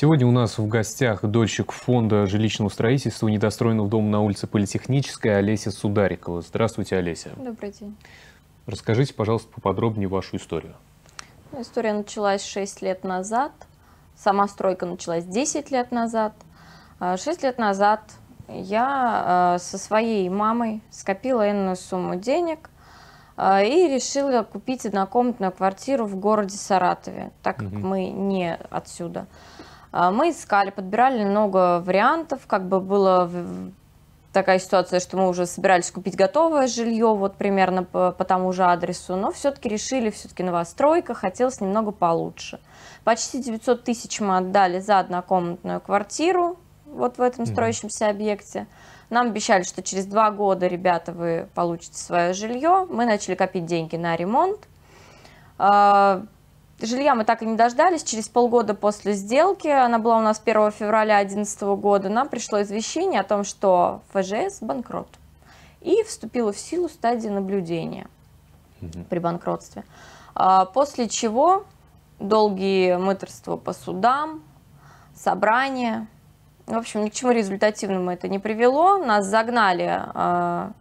Сегодня у нас в гостях дольщик фонда жилищного строительства недостроенного дома на улице Политехническая Олеся Сударикова. Здравствуйте, Олеся. Добрый день. Расскажите, пожалуйста, поподробнее вашу историю. История началась 6 лет назад. Сама стройка началась 10 лет назад. 6 а, лет назад я а, со своей мамой скопила энную сумму денег а, и решила купить однокомнатную квартиру в городе Саратове, так как угу. мы не отсюда. А, мы искали, подбирали много вариантов, как бы было такая ситуация, что мы уже собирались купить готовое жилье, вот примерно по, по тому же адресу, но все-таки решили, все-таки новостройка, хотелось немного получше. Почти 900 тысяч мы отдали за однокомнатную квартиру, вот в этом строящемся объекте. Нам обещали, что через два года, ребята, вы получите свое жилье. Мы начали копить деньги на ремонт. А, Жилья мы так и не дождались. Через полгода после сделки, она была у нас 1 февраля 2011 года, нам пришло извещение о том, что ФЖС банкрот. И вступила в силу стадия наблюдения угу. при банкротстве. А, после чего долгие мыторства по судам, собрания. В общем, ни к чему результативному это не привело. Нас загнали а,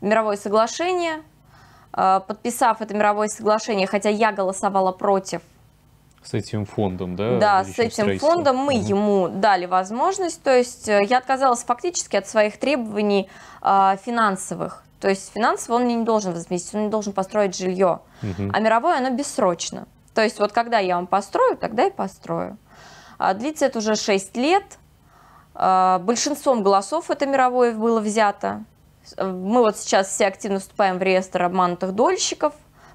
в мировое соглашение – Э, подписав это мировое соглашение, хотя я голосовала против. С этим фондом, да? Да, с этим фондом мы угу. ему дали возможность. То есть э, я отказалась фактически от своих требований э, финансовых. То есть финансово он мне не должен возместить, он не должен построить жилье. Угу. А мировое оно бессрочно. То есть вот когда я вам построю, тогда и построю. А длится это уже 6 лет. Э, большинством голосов это мировое было взято. Мы вот сейчас все активно вступаем в реестр обманутых дольщиков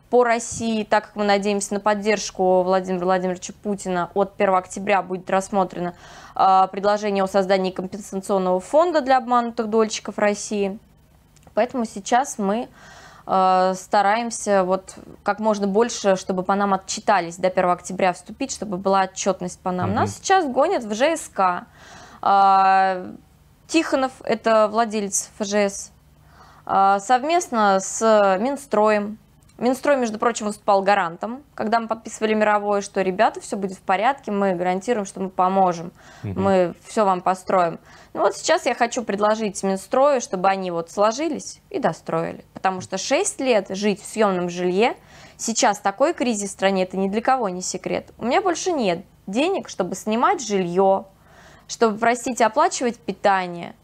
по России, так как мы надеемся на поддержку Владимира Владимировича Путина, от 1 октября будет рассмотрено а, предложение о создании компенсационного фонда для обманутых дольщиков России. Поэтому сейчас мы а, стараемся вот как можно больше, чтобы по нам отчитались до 1 октября вступить, чтобы была отчетность по нам. Угу. Нас сейчас гонят в ЖСК. А, Тихонов, это владелец ФЖС, а, совместно с Минстроем. Минстрой, между прочим, выступал гарантом, когда мы подписывали мировое, что ребята, все будет в порядке, мы гарантируем, что мы поможем, угу. мы все вам построим. Ну вот сейчас я хочу предложить Минстрою, чтобы они вот сложились и достроили, потому что 6 лет жить в съемном жилье, сейчас такой кризис в стране, это ни для кого не секрет. У меня больше нет денег, чтобы снимать жилье, чтобы, простите, оплачивать питание –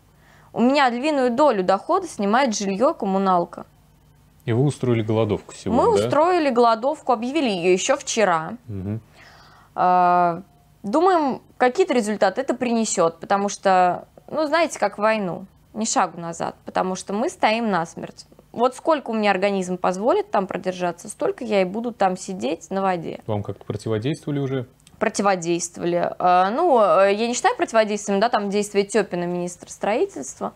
у меня львиную долю дохода снимает жилье коммуналка. И вы устроили голодовку сегодня? Мы да? устроили голодовку, объявили ее еще вчера. Угу. Думаем, какие-то результаты это принесет, потому что, ну, знаете, как войну, не шагу назад, потому что мы стоим насмерть. Вот сколько у меня организм позволит там продержаться, столько я и буду там сидеть на воде. Вам как-то противодействовали уже? противодействовали. Э, ну, э, я не считаю противодействием, да, там действие Тёпина, министра строительства.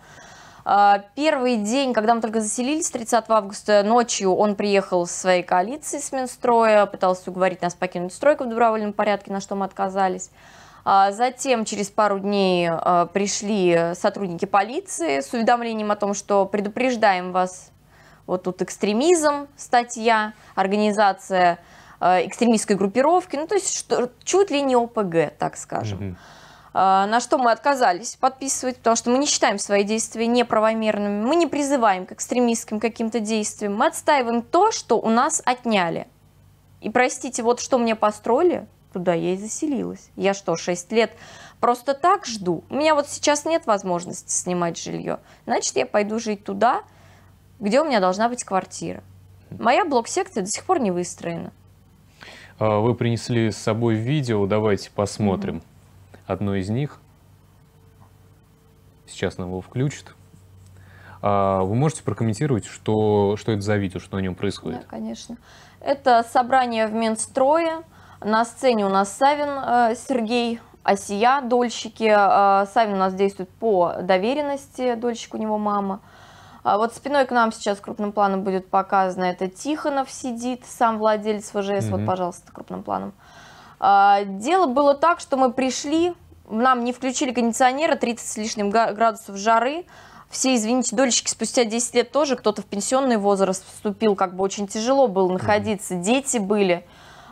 Э, первый день, когда мы только заселились, 30 августа, ночью он приехал с своей коалицией с Минстроя, пытался уговорить нас покинуть стройку в добровольном порядке, на что мы отказались. А затем через пару дней пришли сотрудники полиции с уведомлением о том, что предупреждаем вас, вот тут экстремизм, статья, организация Э, экстремистской группировки, ну то есть что, чуть ли не ОПГ, так скажем. А, на что мы отказались подписывать, потому что мы не считаем свои действия неправомерными, мы не призываем к экстремистским каким-то действиям, мы отстаиваем то, что у нас отняли. И простите, вот что мне построили, туда я и заселилась. Я что, 6 лет просто так жду? У меня вот сейчас нет возможности снимать жилье. Значит, я пойду жить туда, где у меня должна быть квартира. Моя блок-секция до сих пор не выстроена. А, вы принесли с собой видео, давайте посмотрим. Одно из них. Сейчас нам его включат. А, вы можете прокомментировать, что, что это за видео, что на нем происходит? Да, конечно. Это собрание в Минстрое. На сцене у нас Савин э, Сергей, Осия, дольщики. А, Савин у нас действует по доверенности, дольщик у него мама. А вот спиной к нам сейчас крупным планом будет показано, это Тихонов сидит, сам владелец ВЖС, угу. вот, пожалуйста, крупным планом. А, дело было так, что мы пришли, нам не включили кондиционера, 30 с лишним градусов жары, все, извините, дольщики спустя 10 лет тоже, кто-то в пенсионный возраст вступил, как бы очень тяжело было находиться, mm-hmm. дети были.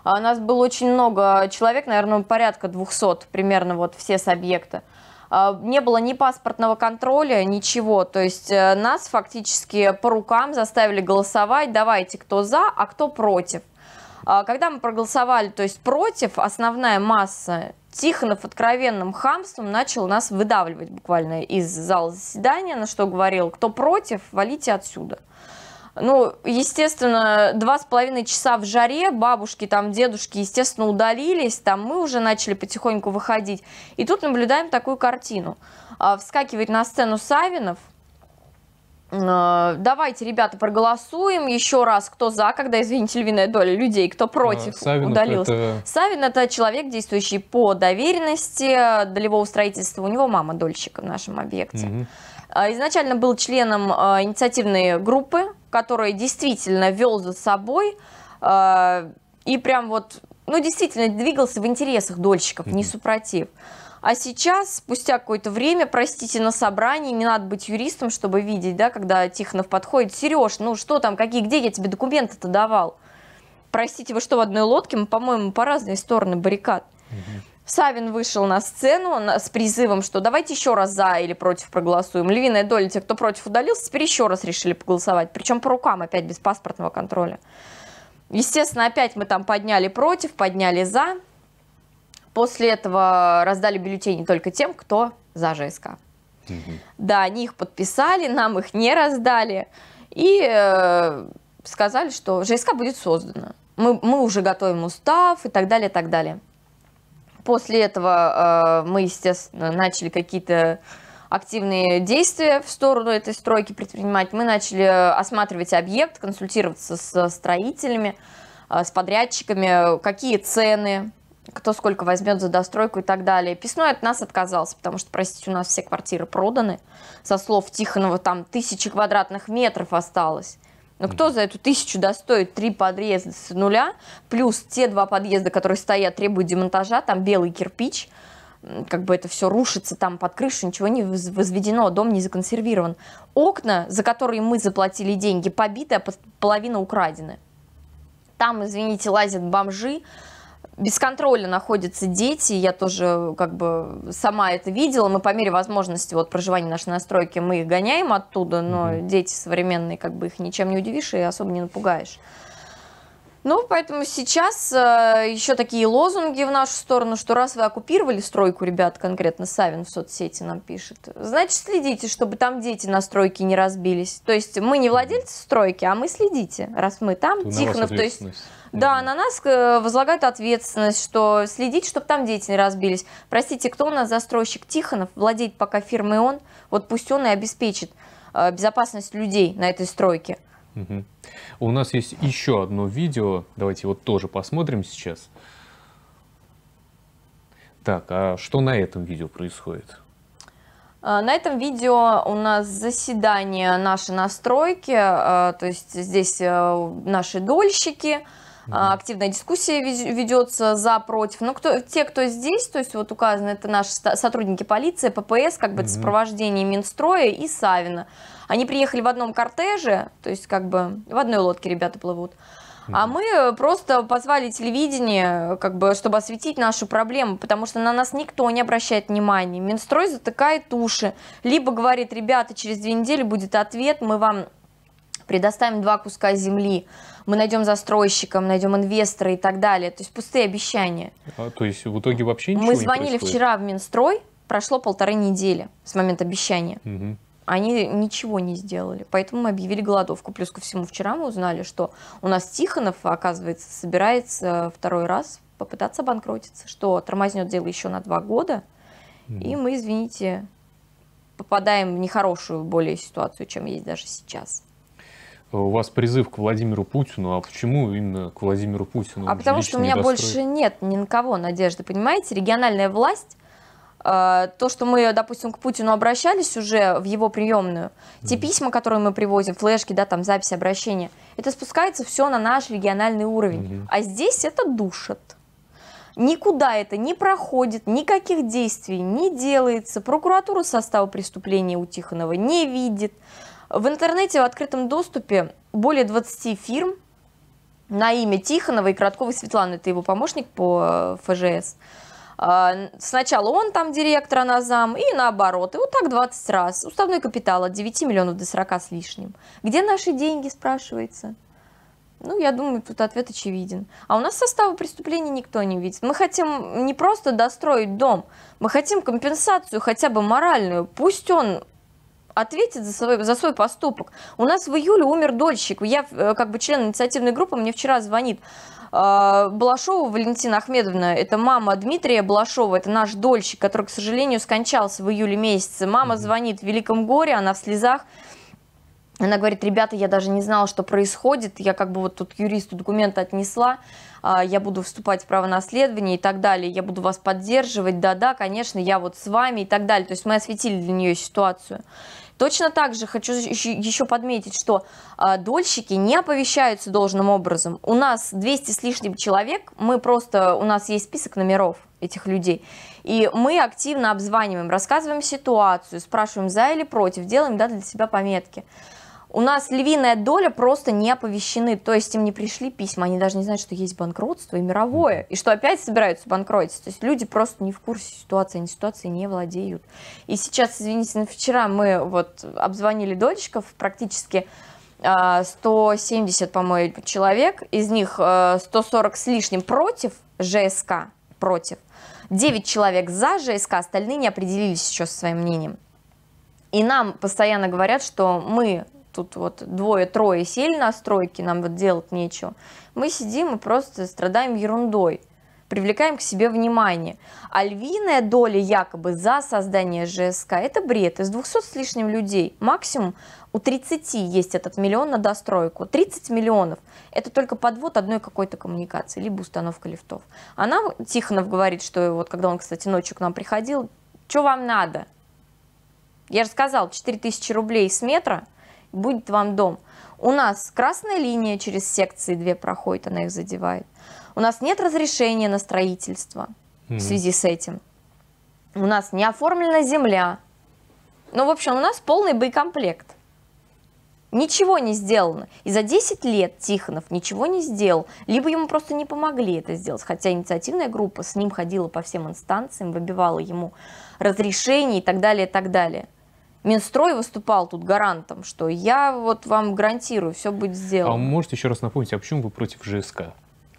у а, нас было очень много человек, наверное, порядка 200 примерно вот все с объекта. А, не было ни паспортного контроля, ничего. То есть э, нас фактически по рукам заставили голосовать, давайте кто за, а кто против. А, когда мы проголосовали, то есть против, основная масса, Тихонов откровенным хамством начал нас выдавливать буквально из зала заседания, на что говорил, кто против, валите отсюда. Ну, естественно, два с половиной часа в жаре бабушки, там, дедушки, естественно, удалились, там мы уже начали потихоньку выходить. И тут наблюдаем такую картину. А, вскакивает на сцену Савинов, а, Давайте, ребята, проголосуем еще раз, кто за, когда, извините, львиная доля людей, кто против, а, Савинов удалился. Это... Савин – это человек, действующий по доверенности долевого строительства. У него мама дольщика в нашем объекте. Угу. Изначально был членом инициативной группы который действительно вел за собой э, и прям вот, ну, действительно двигался в интересах дольщиков, не супротив. А сейчас, спустя какое-то время, простите, на собрании, не надо быть юристом, чтобы видеть, да, когда Тихонов подходит, Сереж, ну что там, какие, где я тебе документы-то давал? Простите, вы что, в одной лодке? Мы, по-моему, по разные стороны баррикад. Угу. Савин вышел на сцену с призывом, что давайте еще раз за или против проголосуем. Львиная доля тех, кто против удалился, теперь еще раз решили проголосовать. Причем по рукам опять, без паспортного контроля. Естественно, опять мы там подняли против, подняли за. После этого раздали бюллетени только тем, кто за ЖСК. Угу. Да, они их подписали, нам их не раздали. И э, сказали, что ЖСК будет создана. Мы, мы уже готовим устав и так далее, и так далее. После этого а, мы, естественно, начали какие-то активные действия в сторону этой стройки предпринимать. Мы начали э, осматривать объект, консультироваться с строителями, а, с подрядчиками, какие цены, кто сколько возьмет за достройку и так далее. Песной от нас отказался, потому что, простите, у нас все квартиры проданы. Со слов Тихонова там тысячи квадратных метров осталось. Но ну, кто за эту тысячу достоит три подъезда с нуля, плюс те два подъезда, которые стоят, требуют демонтажа, там белый кирпич, как бы это все рушится там под крышу, ничего не возведено, дом не законсервирован. Окна, за которые мы заплатили деньги, побиты, а половина украдены. Там, извините, лазят бомжи, без контроля находятся дети, я тоже как бы сама это видела, мы по мере возможности вот проживания нашей настройки мы их гоняем оттуда, но mm-hmm. дети современные как бы их ничем не удивишь и особо не напугаешь. Ну, поэтому сейчас э, еще такие лозунги в нашу сторону, что раз вы оккупировали стройку, ребят, конкретно Савин в соцсети нам пишет, значит, следите, чтобы там дети на стройке не разбились. То есть мы не владельцы стройки, а мы следите, раз мы там, то Тихонов, то есть... Да, на нас э, возлагают ответственность, что следить, чтобы там дети не разбились. Простите, кто у нас застройщик Тихонов? Владеет пока фирмой он. Вот пусть он и обеспечит э, безопасность людей на этой стройке. У нас есть еще одно видео. Давайте его тоже посмотрим сейчас. Так, а что на этом видео происходит? А, на этом видео у нас заседание нашей настройки, а, то есть здесь э, наши дольщики, а, активная дискуссия ведется за, против. Но ну, кто, те, кто здесь, то есть вот указаны это наши сотрудники полиции, ППС, как бы это сопровождение Минстроя и Савина. Они приехали в одном кортеже, то есть как бы в одной лодке ребята плывут. А мы просто позвали телевидение, как бы, чтобы осветить нашу проблему, потому что на нас никто не обращает внимания. Минстрой затыкает уши, либо говорит, ребята, через две недели будет ответ, мы вам предоставим два куска земли, мы найдем застройщика, мы найдем инвестора и так далее. То есть пустые обещания. А, то есть в итоге вообще ничего Мы звонили не вчера в Минстрой, прошло полторы недели с момента обещания. Угу. Они ничего не сделали, поэтому мы объявили голодовку. Плюс ко всему, вчера мы узнали, что у нас Тихонов, оказывается, собирается второй раз попытаться банкротиться, что тормознет дело еще на два года. И мы, извините, попадаем в нехорошую более ситуацию, чем есть даже сейчас у вас призыв к Владимиру Путину, а почему именно к Владимиру Путину? А потому что у меня больше нет ни на кого надежды, понимаете? Региональная власть, э, то, что мы, допустим, к Путину обращались уже в его приемную, те письма, которые мы привозим, флешки, да, там записи обращения, это спускается все на наш региональный уровень. Mm. А здесь это душит. Никуда это не проходит, никаких действий не делается. Прокуратура состава преступления у Тихонова не видит. В интернете в открытом доступе более 20 фирм на имя Тихонова и Кратковой Светланы, это его помощник по э, ФЖС. А, сначала он там директор, она а зам, и наоборот. И вот так 20 раз. Уставной капитал от 9 миллионов до 40 с лишним. Где наши деньги, спрашивается? Ну, я думаю, тут ответ очевиден. А у нас состава преступления никто не видит. Мы хотим не просто достроить дом, мы хотим компенсацию хотя бы моральную. Пусть он ответит за свой, за свой поступок. У нас в июле умер дольщик. Я, э, как бы член инициативной группы, мне вчера звонит. Э, Балашова Валентина Ахмедовна, это мама Дмитрия Балашова, это наш дольщик, который, к сожалению, скончался в июле месяце. Мама звонит в великом горе, она в слезах. Она говорит, ребята, я даже не знала, что происходит, я как бы вот тут юристу документы отнесла, а, я буду вступать в право наследования и так далее, я буду вас поддерживать, да-да, конечно, я вот с вами и так далее. То есть мы осветили для нее ситуацию. Точно так же хочу еще подметить, что а, дольщики не оповещаются должным образом. У нас 200 с лишним человек, мы просто, у нас есть список номеров этих людей. И мы активно обзваниваем, рассказываем ситуацию, спрашиваем за или против, делаем да, для себя пометки у нас львиная доля просто не оповещены, то есть им не пришли письма, они даже не знают, что есть банкротство и мировое, и что опять собираются банкротиться. То есть люди просто не в курсе ситуации, они ситуации не владеют. И сейчас, извините, ну, вчера мы вот обзвонили дольщиков практически 170, а, по-моему, человек, из них 140 а, с лишним против ЖСК, против, 9 человек за ЖСК, остальные не определились еще со своим мнением. И нам постоянно говорят, что мы тут вот двое-трое сели на стройке, нам вот делать нечего, мы сидим и просто страдаем ерундой, привлекаем к себе внимание. А львиная доля якобы за создание ЖСК – это бред. Из 200 с лишним людей максимум у 30 есть этот миллион на достройку. 30 миллионов – это только подвод одной какой-то коммуникации, либо установка лифтов. Она а Тихонов говорит, что вот когда он, кстати, ночью к нам приходил, что вам надо? Я же сказал, 4000 рублей с метра – будет вам дом. У нас красная линия через секции две проходит, она их задевает. У нас нет разрешения на строительство mm в связи с этим. У нас не оформлена земля. Ну, в общем, у нас полный боекомплект. Ничего не сделано. И за 10 лет Тихонов ничего не сделал. Либо ему просто не помогли это сделать. Хотя инициативная группа с ним ходила по всем инстанциям, выбивала ему разрешение и так далее, и так далее. Минстрой выступал тут гарантом, что я вот вам гарантирую, все будет сделано. А можете еще раз напомнить, а почему вы против ЖСК?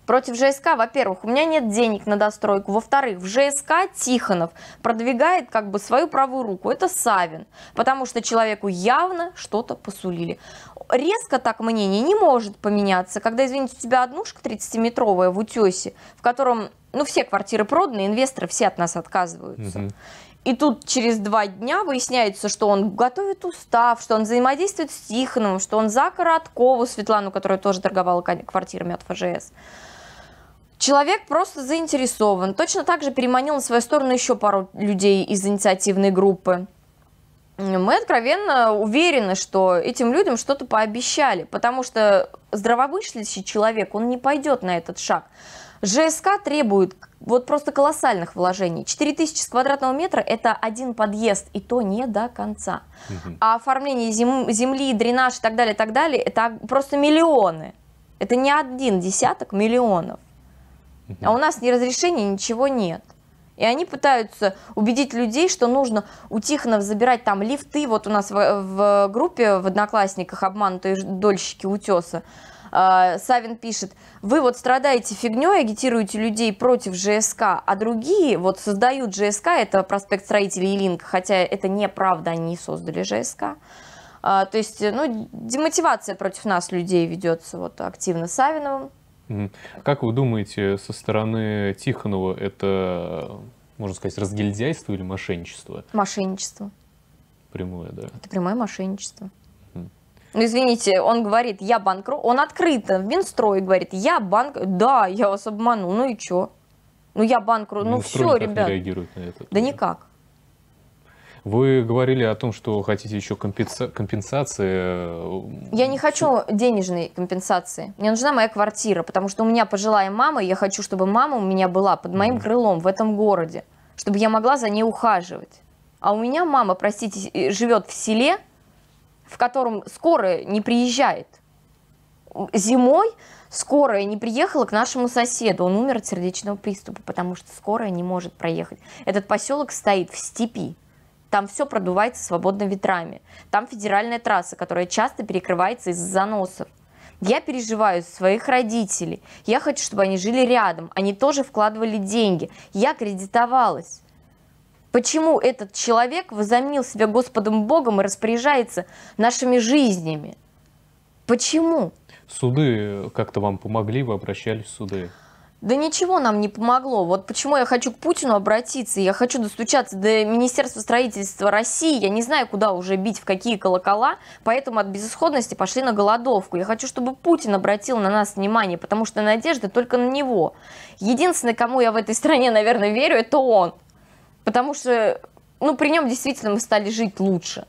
Против ЖСК, во-первых, у меня нет денег на достройку. Во-вторых, в ЖСК Тихонов продвигает как бы свою правую руку. Это Савин, потому что человеку явно что-то посулили. Резко так мнение не может поменяться, когда, извините, у тебя однушка 30-метровая в утесе, в котором, ну, все квартиры проданы, инвесторы все от нас отказываются. Угу. И тут через два дня выясняется, что он готовит устав, что он взаимодействует с Тихоновым, что он за Короткову Светлану, которая тоже торговала квартирами от ФЖС. Человек просто заинтересован. Точно так же переманил на свою сторону еще пару людей из инициативной группы. Мы откровенно уверены, что этим людям что-то пообещали, потому что здравомыслящий человек, он не пойдет на этот шаг. ЖСК требует вот просто колоссальных вложений. 4000 квадратного метра – это один подъезд, и то не до конца. Угу. А оформление зем, земли, дренаж и так далее, и так далее – это просто миллионы. Это не один десяток миллионов. Угу. А у нас ни разрешения, ничего нет. И они пытаются убедить людей, что нужно у Тихонов забирать там лифты. Вот у нас в, в группе в Одноклассниках обманутые дольщики утеса. А, Савин пишет, вы вот страдаете фигней, агитируете людей против ЖСК, а другие вот создают ЖСК, это проспект строителей и хотя это неправда, они не создали ЖСК. А, то есть, ну, демотивация против нас людей ведется вот активно Савиновым. Как вы думаете, со стороны Тихонова это, можно сказать, разгильдяйство или мошенничество? Мошенничество. Прямое, да. Это прямое мошенничество. Ну, извините, он говорит, я банкрот, он открыто в Минстрой говорит, я банк, да, я вас обманул, ну и чё? Ну я банкрот, ну, все, ребят. Не на это. Да никак. Вы говорили о том, что хотите еще компенса- компенсации. Э, я не хочу денежной компенсации. Мне нужна моя квартира, потому что у меня пожилая мама, и я хочу, чтобы мама у меня была под моим mm крылом в этом городе, чтобы я могла за ней ухаживать. А у меня мама, простите, э, живет в селе, в котором скорая не приезжает. Зимой скорая не приехала к нашему соседу, он умер от сердечного приступа, потому что скорая не может проехать. Этот поселок стоит в степи, там все продувается свободно ветрами, там федеральная трасса, которая часто перекрывается из-за заносов. Я переживаю своих родителей. Я хочу, чтобы они жили рядом. Они тоже вкладывали деньги. Я кредитовалась. Почему этот человек возомнил себя Господом Богом и распоряжается нашими жизнями? Почему? Суды как-то вам помогли, вы обращались в суды? Да ничего нам не помогло. Вот почему я хочу к Путину обратиться, я хочу достучаться до Министерства строительства России. Я не знаю, куда уже бить, в какие колокола, поэтому от безысходности пошли на голодовку. Я хочу, чтобы Путин обратил на нас внимание, потому что надежда только на него. Единственный, кому я в этой стране, наверное, верю, это он. Потому что, ну, при нем действительно мы стали жить лучше.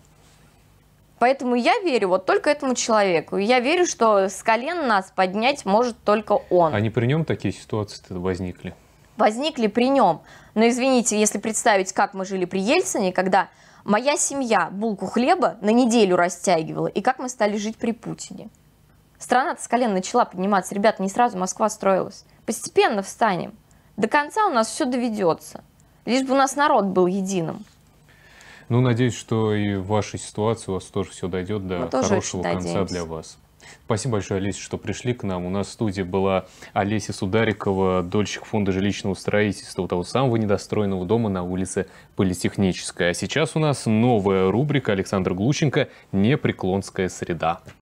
Поэтому я верю вот только этому человеку. я верю, что с колен нас поднять может только он. А не при нем такие ситуации возникли? Возникли при нем. Но извините, если представить, как мы жили при Ельцине, когда моя семья булку хлеба на неделю растягивала, и как мы стали жить при Путине. Страна с колен начала подниматься. Ребята, не сразу Москва строилась. Постепенно встанем. До конца у нас все доведется лишь бы у нас народ был единым. Ну, надеюсь, что и в вашей ситуации у вас тоже все дойдет до Мы хорошего конца надеемся. для вас. Спасибо большое, Олеся, что пришли к нам. У нас в студии была Олеся Сударикова, дольщик фонда жилищного строительства того самого недостроенного дома на улице Политехническая. А сейчас у нас новая рубрика Александра Глущенко «Непреклонская среда».